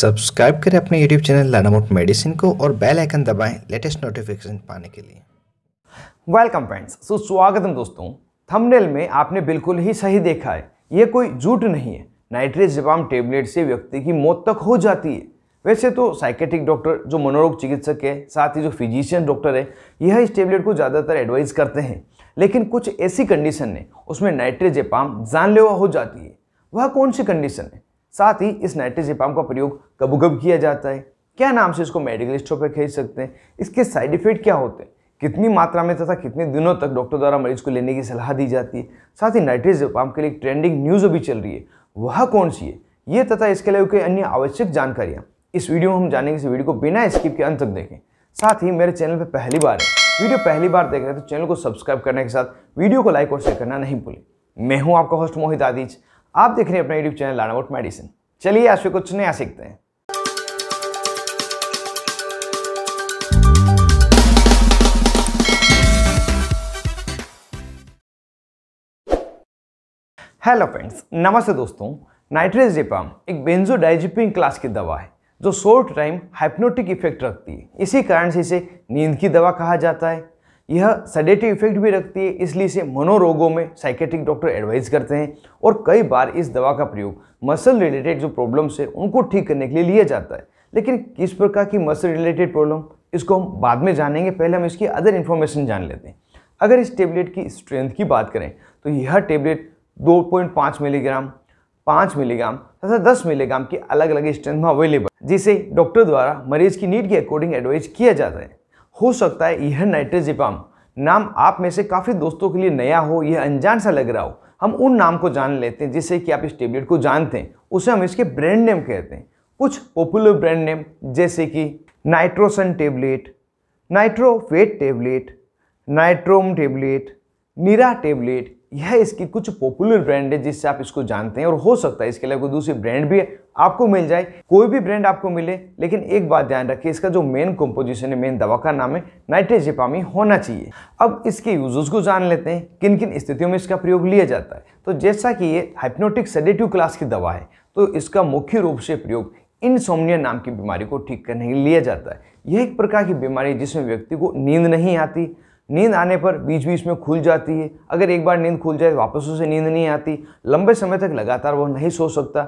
subscribe करें अपने YouTube channel मोट मेडिसिन को और बेल आइकन दबाएं लेटेस्ट नोटिफिकेशन पाने के लिए वेलकम फ्रेंड्स है दोस्तों थंबनेल में आपने बिल्कुल ही सही देखा है ये कोई झूठ नहीं है नाइट्रेस जबाम टेबलेट से व्यक्ति की मौत तक हो जाती है वैसे तो साइकेटिक डॉक्टर जो मनोरोग चिकित्सक है साथ ही जो फिजिशियन डॉक्टर है यह इस टेबलेट को ज़्यादातर एडवाइस करते हैं लेकिन कुछ ऐसी कंडीशन है उसमें नाइट्रेस जपाम जानलेवा हो जाती है वह कौन सी कंडीशन है साथ ही इस नाइट्रीजिपाम का प्रयोग कब कब किया जाता है क्या नाम से इसको मेडिकल स्टोर पर खरीद सकते हैं इसके साइड इफेक्ट क्या होते हैं कितनी मात्रा में तथा कितने दिनों तक डॉक्टर द्वारा मरीज को लेने की सलाह दी जाती है साथ ही नाइट्रोजेपाम के लिए ट्रेंडिंग न्यूज़ अभी चल रही है वह कौन सी है ये तथा इसके लिए कई अन्य आवश्यक जानकारियाँ इस वीडियो में हम जानेंगे इस वीडियो को बिना स्किप के अंत तक देखें साथ ही मेरे चैनल पर पहली बार है वीडियो पहली बार देख रहे हैं तो चैनल को सब्सक्राइब करने के साथ वीडियो को लाइक और शेयर करना नहीं भूलें मैं हूं आपका होस्ट मोहित आदिज आप देख रहे हैं अपना YouTube channel learn about medicine चलिए आज कुछ नया सीखते हैं हेलो फ्रेंड्स नमस्ते दोस्तों नाइट्रेस डिपाम एक बेंजो क्लास की दवा है जो शॉर्ट टाइम हाइपनोटिक इफेक्ट रखती है इसी कारण से इसे नींद की दवा कहा जाता है यह सडेटिव इफेक्ट भी रखती है इसलिए इसे मनोरोगों में साइकेट्रिक डॉक्टर एडवाइस करते हैं और कई बार इस दवा का प्रयोग मसल रिलेटेड जो प्रॉब्लम्स है उनको ठीक करने के लिए लिया जाता है लेकिन किस प्रकार की मसल रिलेटेड प्रॉब्लम इसको हम बाद में जानेंगे पहले हम इसकी अदर इन्फॉर्मेशन जान लेते हैं अगर इस टेबलेट की स्ट्रेंथ की बात करें तो यह टेबलेट 2.5 मिलीग्राम 5 मिलीग्राम तथा 10 मिलीग्राम की अलग अलग स्ट्रेंथ में अवेलेबल जिसे डॉक्टर द्वारा मरीज की नीड के अकॉर्डिंग एडवाइज किया जाता है हो सकता है यह नाइट्रेजिपाम नाम आप में से काफ़ी दोस्तों के लिए नया हो यह अनजान सा लग रहा हो हम उन नाम को जान लेते हैं जिससे कि आप इस टेबलेट को जानते हैं उसे हम इसके ब्रांड नेम कहते हैं कुछ पॉपुलर ब्रांड नेम जैसे कि Nitrosun tablet Nitrofet tablet Nitrom tablet Nira tablet यह इसकी कुछ पॉपुलर ब्रांड है जिससे आप इसको जानते हैं और हो सकता है इसके अलावा कोई दूसरी ब्रांड भी आपको मिल जाए कोई भी ब्रांड आपको मिले लेकिन एक बात ध्यान रखिए इसका जो मेन कंपोजिशन है मेन दवा का नाम है नाइट्रेजिपामी होना चाहिए अब इसके यूजर्स को जान लेते हैं किन किन स्थितियों में इसका प्रयोग लिया जाता है तो जैसा कि ये हाइप्नोटिक सेडेटिव क्लास की दवा है तो इसका मुख्य रूप से प्रयोग इनसोमनिया नाम की बीमारी को ठीक करने के लिए लिया जाता है यह एक प्रकार की बीमारी जिसमें व्यक्ति को नींद नहीं आती नींद आने पर बीच बीच में खुल जाती है अगर एक बार नींद खुल जाए वापस उसे नींद नहीं आती लंबे समय तक लगातार वह नहीं सो सकता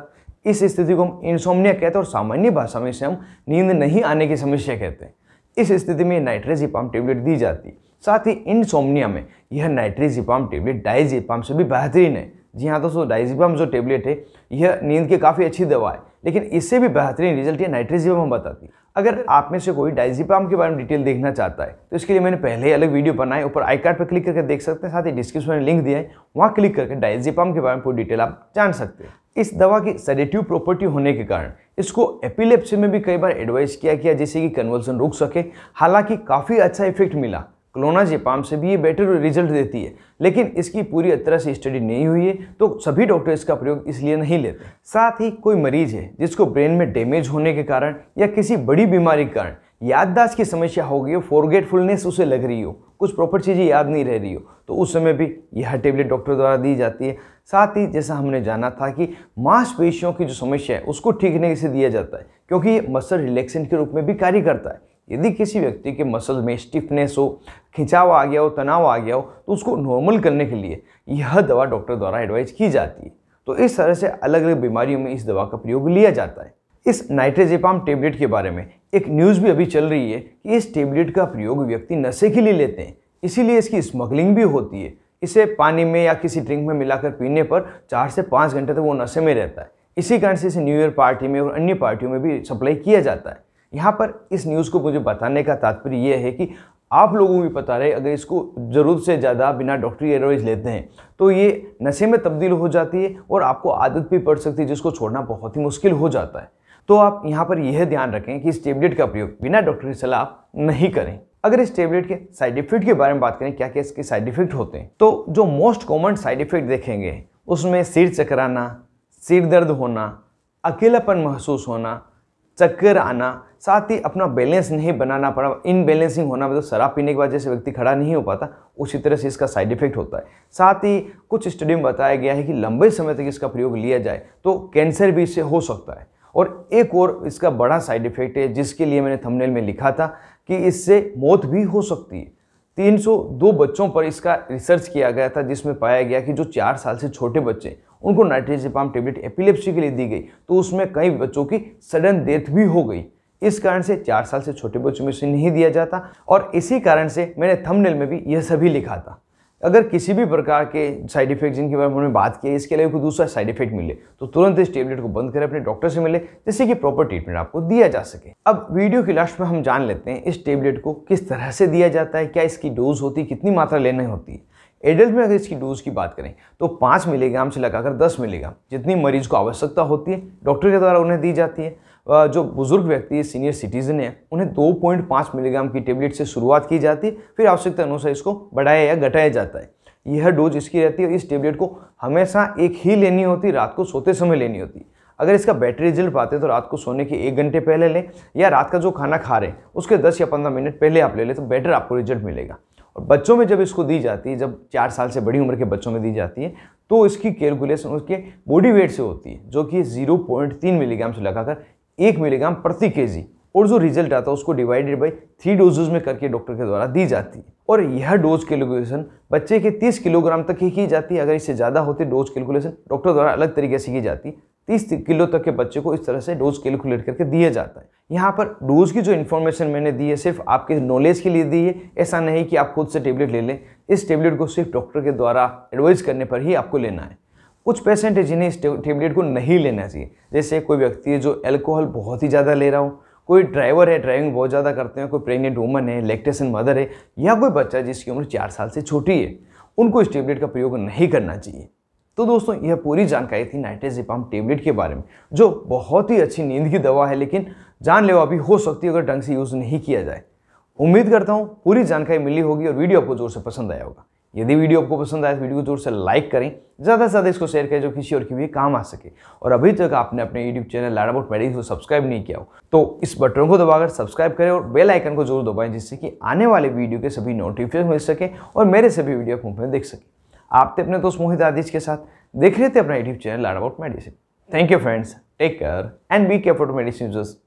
इस स्थिति को हम इंसोमनिया कहते हैं और सामान्य भाषा में इसे हम नींद नहीं आने की समस्या कहते हैं इस स्थिति में नाइट्रेजिपाम टेबलेट दी जाती है साथ ही इनसोमनिया में यह नाइट्रेजिपाम टेबलेट डाइजिपाम से भी बेहतरीन है जी हाँ दोस्तों डाइजिपाम जो टेबलेट है यह नींद की काफ़ी अच्छी दवा है लेकिन इससे भी बेहतरीन रिजल्ट यह नाइट्रेजिपाम बताती है अगर आप में से कोई डाइजीपाम के बारे में डिटेल देखना चाहता है तो इसके लिए मैंने पहले ही अलग वीडियो बनाए ऊपर आई कार्ड पर क्लिक करके देख सकते हैं साथ ही डिस्क्रिप्शन में लिंक दिया है वहाँ क्लिक करके डाइजीपाम के बारे में पूरी डिटेल आप जान सकते हैं इस दवा की सेडेटिव प्रॉपर्टी होने के कारण इसको एपिलेप्सी में भी कई बार एडवाइस किया गया जैसे कि कन्वर्सन रुक सके हालांकि काफ़ी अच्छा इफेक्ट मिला क्लोनाजेपाम से भी ये बेटर रिजल्ट देती है लेकिन इसकी पूरी तरह से स्टडी नहीं हुई है तो सभी डॉक्टर इसका प्रयोग इसलिए नहीं लेते साथ ही कोई मरीज है जिसको ब्रेन में डैमेज होने के कारण या किसी बड़ी बीमारी के कारण याददाश्त की समस्या हो गई हो फॉरगेटफुलनेस उसे लग रही हो कुछ प्रॉपर चीज़ें याद नहीं रह रही हो तो उस समय भी यह टेबलेट डॉक्टर द्वारा दी जाती है साथ ही जैसा हमने जाना था कि मांसपेशियों की जो समस्या है उसको ठीक नहीं से दिया जाता है क्योंकि ये मसल रिलैक्सेंट के रूप में भी कार्य करता है यदि किसी व्यक्ति के मसल में स्टिफनेस हो खिंचाव आ गया हो तनाव आ गया हो तो उसको नॉर्मल करने के लिए यह दवा डॉक्टर द्वारा एडवाइज की जाती है तो इस तरह से अलग अलग बीमारियों में इस दवा का प्रयोग लिया जाता है इस नाइट्रेजेपाम टेबलेट के बारे में एक न्यूज़ भी अभी चल रही है कि इस टेबलेट का प्रयोग व्यक्ति नशे के लिए लेते हैं इसीलिए इसकी स्मगलिंग भी होती है इसे पानी में या किसी ड्रिंक में मिलाकर पीने पर चार से पाँच घंटे तक वो नशे में रहता है इसी कारण से इसे न्यू ईयर पार्टी में और अन्य पार्टियों में भी सप्लाई किया जाता है यहाँ पर इस न्यूज़ को मुझे बताने का तात्पर्य यह है कि आप लोगों को भी पता रहे अगर इसको ज़रूरत से ज़्यादा बिना डॉक्टरी एडवाइस लेते हैं तो ये नशे में तब्दील हो जाती है और आपको आदत भी पड़ सकती है जिसको छोड़ना बहुत ही मुश्किल हो जाता है तो आप यहाँ पर यह ध्यान रखें कि इस टेबलेट का प्रयोग बिना डॉक्टर की सलाह नहीं करें अगर इस टेबलेट के साइड इफेक्ट के बारे में बात करें क्या क्या इसके साइड इफेक्ट होते हैं तो जो मोस्ट कॉमन साइड इफेक्ट देखेंगे उसमें सिर चकराना सिर दर्द होना अकेलापन महसूस होना चक्कर आना साथ ही अपना बैलेंस नहीं बनाना पड़ा इनबैलेंसिंग होना मतलब शराब पीने के बाद जैसे व्यक्ति खड़ा नहीं हो पाता उसी तरह से इसका साइड इफेक्ट होता है साथ ही कुछ स्टडी में बताया गया है कि लंबे समय तक इसका प्रयोग लिया जाए तो कैंसर भी इससे हो सकता है और एक और इसका बड़ा साइड इफेक्ट है जिसके लिए मैंने थमनेल में लिखा था कि इससे मौत भी हो सकती है 302 बच्चों पर इसका रिसर्च किया गया था जिसमें पाया गया कि जो चार साल से छोटे बच्चे उनको पाम टेबलेट एपिलेप्सी के लिए दी गई तो उसमें कई बच्चों की सडन डेथ भी हो गई इस कारण से चार साल से छोटे बच्चों में से नहीं दिया जाता और इसी कारण से मैंने थंबनेल में भी यह सभी लिखा था अगर किसी भी प्रकार के साइड इफेक्ट जिनके बारे में उन्होंने बात की इसके अलावा कोई दूसरा साइड इफेक्ट मिले तो तुरंत इस टेबलेट को बंद करें अपने डॉक्टर से मिले जिससे कि प्रॉपर ट्रीटमेंट आपको दिया जा सके अब वीडियो के लास्ट में हम जान लेते हैं इस टेबलेट को किस तरह से दिया जाता है क्या इसकी डोज होती है कितनी मात्रा लेनी होती है एडल्ट में अगर इसकी डोज की बात करें तो पाँच मिलीग्राम से लगाकर दस मिलीग्राम जितनी मरीज को आवश्यकता होती है डॉक्टर के द्वारा उन्हें दी जाती है जो बुजुर्ग व्यक्ति सीनियर सिटीजन है उन्हें दो पॉइंट पाँच मिलीग्राम की टेबलेट से शुरुआत की जाती है फिर आवश्यकता अनुसार इसको बढ़ाया या घटाया जाता है यह डोज इसकी रहती है इस टेबलेट को हमेशा एक ही लेनी होती रात को सोते समय लेनी होती अगर इसका बैटरी रिजल्ट पाते तो रात को सोने के एक घंटे पहले लें या रात का जो खाना खा रहे हैं उसके दस या पंद्रह मिनट पहले आप ले लें तो बेटर आपको रिजल्ट मिलेगा और बच्चों में जब इसको दी जाती है जब चार साल से बड़ी उम्र के बच्चों में दी जाती है तो इसकी कैलकुलेशन उसके बॉडी वेट से होती है जो कि जीरो पॉइंट तीन मिलीग्राम से लगाकर एक मिलीग्राम प्रति के जी और जो रिजल्ट आता है उसको डिवाइडेड बाई थ्री डोजेज में करके डॉक्टर के द्वारा दी जाती है और यह डोज कैलकुलेशन बच्चे के 30 किलोग्राम तक ही की जाती है अगर इससे ज़्यादा होती डोज कैलकुलेशन डॉक्टर द्वारा अलग तरीके से की जाती तीस किलो तक के बच्चे को इस तरह से डोज कैलकुलेट करके दिया जाता है यहाँ पर डोज की जो इन्फॉर्मेशन मैंने दी है सिर्फ आपके नॉलेज के लिए दी है ऐसा नहीं कि आप खुद से टेबलेट ले लें इस टेबलेट को सिर्फ डॉक्टर के द्वारा एडवाइस करने पर ही आपको लेना है कुछ पेशेंट है जिन्हें इस टेबलेट को नहीं लेना चाहिए जैसे कोई व्यक्ति है जो एल्कोहल बहुत ही ज़्यादा ले रहा हो कोई ड्राइवर है ड्राइविंग बहुत ज़्यादा करते हैं कोई प्रेग्नेंट वूमन है लेक्टेशन मदर है या कोई बच्चा जिसकी उम्र चार साल से छोटी है उनको इस टेबलेट का प्रयोग नहीं करना चाहिए तो दोस्तों यह पूरी जानकारी थी नाइट्रेजिपाम टेबलेट के बारे में जो बहुत ही अच्छी नींद की दवा है लेकिन जानलेवा भी हो सकती है अगर ढंग से यूज़ नहीं किया जाए उम्मीद करता हूँ पूरी जानकारी मिली होगी और वीडियो आपको जोर से पसंद आया होगा यदि वीडियो आपको पसंद आए तो वीडियो को जोर से लाइक करें ज़्यादा से ज़्यादा इसको शेयर करें जो किसी और के भी काम आ सके और अभी तक आपने अपने YouTube channel learn about medics को सब्सक्राइब नहीं किया हो तो इस बटन को दबाकर सब्सक्राइब करें और बेल आइकन को जरूर दबाएं जिससे कि आने वाले वीडियो के सभी नोटिफिकेशन मिल सके और मेरे सभी वीडियो आप में देख सकें आप थे तो अपने दोस्त मोहित आदिश के साथ देख रहे थे अपना YouTube channel learn about medicine thank you friends take care and be care for medicine users